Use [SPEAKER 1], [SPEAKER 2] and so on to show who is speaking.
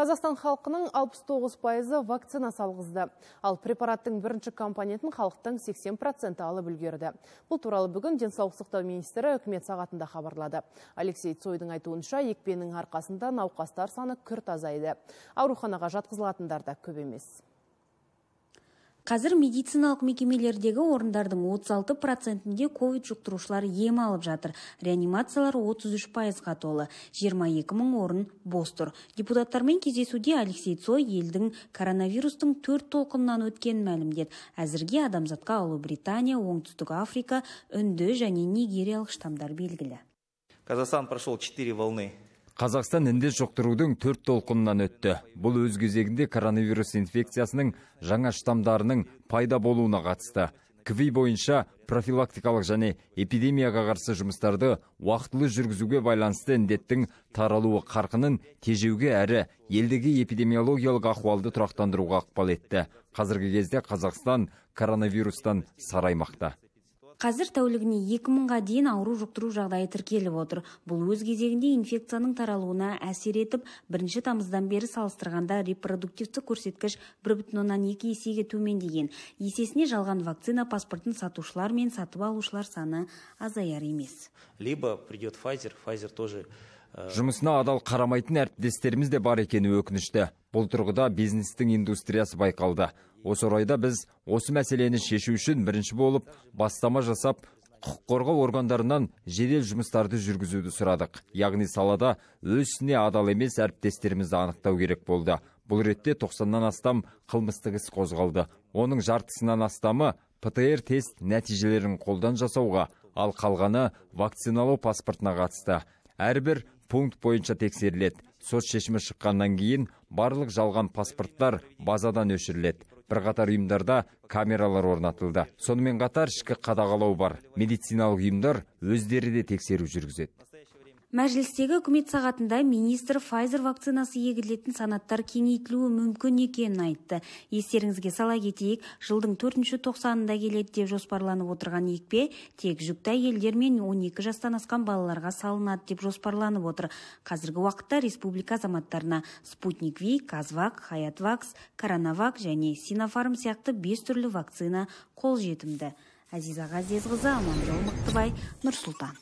[SPEAKER 1] Қазақстан халқының 69 пайызы вакцина салғызды. Ал препараттың бірінші компонентін халықтың 80% алып үлгерді. Бұл туралы бүгін денсаулық сақтау министрі үкімет сағатында хабарлады. Алексей Цойдың айтуынша, екпенің арқасында науқастар саны күрт азайды.
[SPEAKER 2] Ауруханаға жатқызылатындар да көп емес қазір медициналық мекемелердегі орындардың 36 процентінде ковид жұқтырушылар ем алып жатыр реанимациялар 33 пайызға толы 22 мың орын бос тұр депутаттармен кездесуде алексей цой елдің коронавирустың төрт толқынынан өткенін мәлімдеді әзірге адамзатқа Британия, оңтүстік африка үнді және нигериялық штамдар белгілі
[SPEAKER 1] казахстан прошел четыре волны қазақстан індет жұқтырудың төрт толқынынан өтті бұл өз кезегінде коронавирус инфекциясының жаңа штамдарының пайда болуына қатысты кви бойынша профилактикалық және эпидемияға қарсы жұмыстарды уақытылы жүргізуге байланысты індеттің таралуы қарқынын тежеуге әрі елдегі эпидемиологиялық ахуалды тұрақтандыруға ықпал етті қазіргі кезде қазақстан коронавирустан сары
[SPEAKER 2] қазір тәулігіне 2000-ға дейін ауру жұқтыру жағдайы тіркеліп отыр бұл өз кезегінде инфекцияның таралуына әсер етіп бірінші тамыздан бері салыстырғанда репродуктивті көрсеткіш бір бүтін оннан екі есеге төмендеген есесіне жалған вакцина паспортын сатушылар мен сатып алушылар саны азаяр емес либо придет Pfizer, Pfizer тоже
[SPEAKER 1] жұмысына адал қарамайтын әріптестеріміз де бар екені өкінішті бұл тұрғыда бизнестің индустриясы байқалды осы орайда біз осы мәселені шешу үшін бірінші болып бастама жасап құқық қорғау органдарынан жедел жұмыстарды жүргізуді сұрадық яғни салада өз адал емес әріптестерімізді анықтау керек болды бұл ретте 90-нан астам қылмыстық іс қозғалды оның жартысынан астамы птр тест нәтижелерін қолдан жасауға ал қалғаны вакциналау паспортына қатысты әрбір пункт бойынша тексеріледі сот шешімі шыққаннан кейін барлық жалған паспорттар базадан өшіріледі бірқатар ұйымдарда камералар орнатылды сонымен қатар ішкі қадағалау бар медициналық ұйымдар өздері де тексеру жүргізеді
[SPEAKER 2] мәжілістегі үкімет сағатында министр Файзер вакцинасы егілетін санаттар кеңейтілуі мүмкін екенін айтты. Естеріңізге сала кетейік, жылдың 4 тоқсанында келеді деп жоспарланып отырған екпе тек жүкті әйелдер мен 12 жастан асқан балаларға салынады деп жоспарланып отыр. Қазіргі уақытта республика азаматтарына Спутник Ви, Казвак, Хаятвакс, Коронавак және Синофарм сияқты бес түрлі вакцина қол жетімді. Әзиза Ғазезқызы, Аманжол Мықтыбай, Нұрсұлтан.